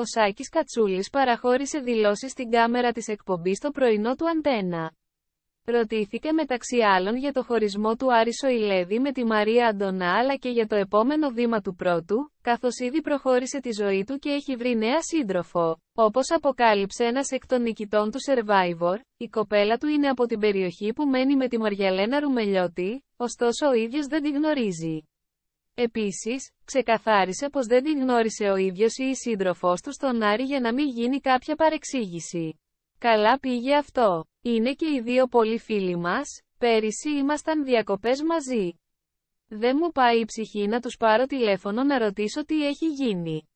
Ο Σάκης Κατσούλης παραχώρησε δηλώσεις στην κάμερα της εκπομπής το πρωινό του Αντένα. Ρωτήθηκε μεταξύ άλλων για το χωρισμό του Άρη Σοηλέδη με τη Μαρία Αντωνά αλλά και για το επόμενο βήμα του πρώτου, καθώς ήδη προχώρησε τη ζωή του και έχει βρει νέα σύντροφο. Όπως αποκάλυψε ένας εκ των νικητών του Survivor, η κοπέλα του είναι από την περιοχή που μένει με τη Μαριαλένα Ρουμελιώτη, ωστόσο ο ίδιος δεν τη γνωρίζει. Επίσης, ξεκαθάρισε πως δεν την γνώρισε ο ίδιος ή η σύντροφός του στον Άρη για να μην γίνει κάποια παρεξήγηση. Καλά πήγε αυτό. Είναι και οι δύο πολύ φίλοι μας, πέρυσι ήμασταν διακοπές μαζί. Δεν μου πάει η ψυχή να τους πάρω τηλέφωνο να ρωτήσω τι έχει γίνει.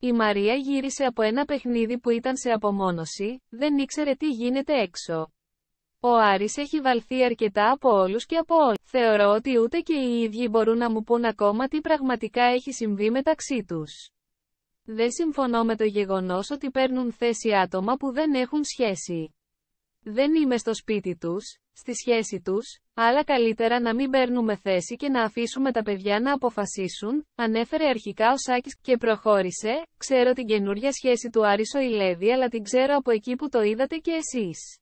Η Μαρία γύρισε από ένα παιχνίδι που ήταν σε απομόνωση, δεν ήξερε τι γίνεται έξω. Ο Άρης έχει βαλθεί αρκετά από όλους και από όλοι. Θεωρώ ότι ούτε και οι ίδιοι μπορούν να μου πούν ακόμα τι πραγματικά έχει συμβεί μεταξύ τους. Δεν συμφωνώ με το γεγονός ότι παίρνουν θέση άτομα που δεν έχουν σχέση. Δεν είμαι στο σπίτι τους, στη σχέση τους, αλλά καλύτερα να μην παίρνουμε θέση και να αφήσουμε τα παιδιά να αποφασίσουν, ανέφερε αρχικά ο Σάκης και προχώρησε, ξέρω την καινούρια σχέση του Άρης Ηλέδη αλλά την ξέρω από εκεί που το είδατε και εσείς.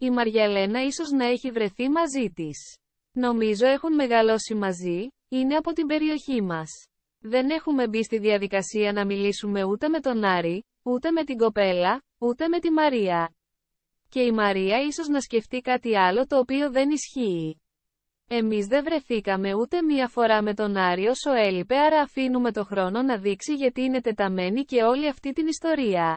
Η Μαριαλένα ίσως να έχει βρεθεί μαζί της. Νομίζω έχουν μεγαλώσει μαζί, είναι από την περιοχή μας. Δεν έχουμε μπει στη διαδικασία να μιλήσουμε ούτε με τον Άρη, ούτε με την κοπέλα, ούτε με τη Μαρία. Και η Μαρία ίσως να σκεφτεί κάτι άλλο το οποίο δεν ισχύει. Εμείς δεν βρεθήκαμε ούτε μία φορά με τον Άρη όσο έλειπε άρα αφήνουμε το χρόνο να δείξει γιατί είναι τεταμένη και όλη αυτή την ιστορία.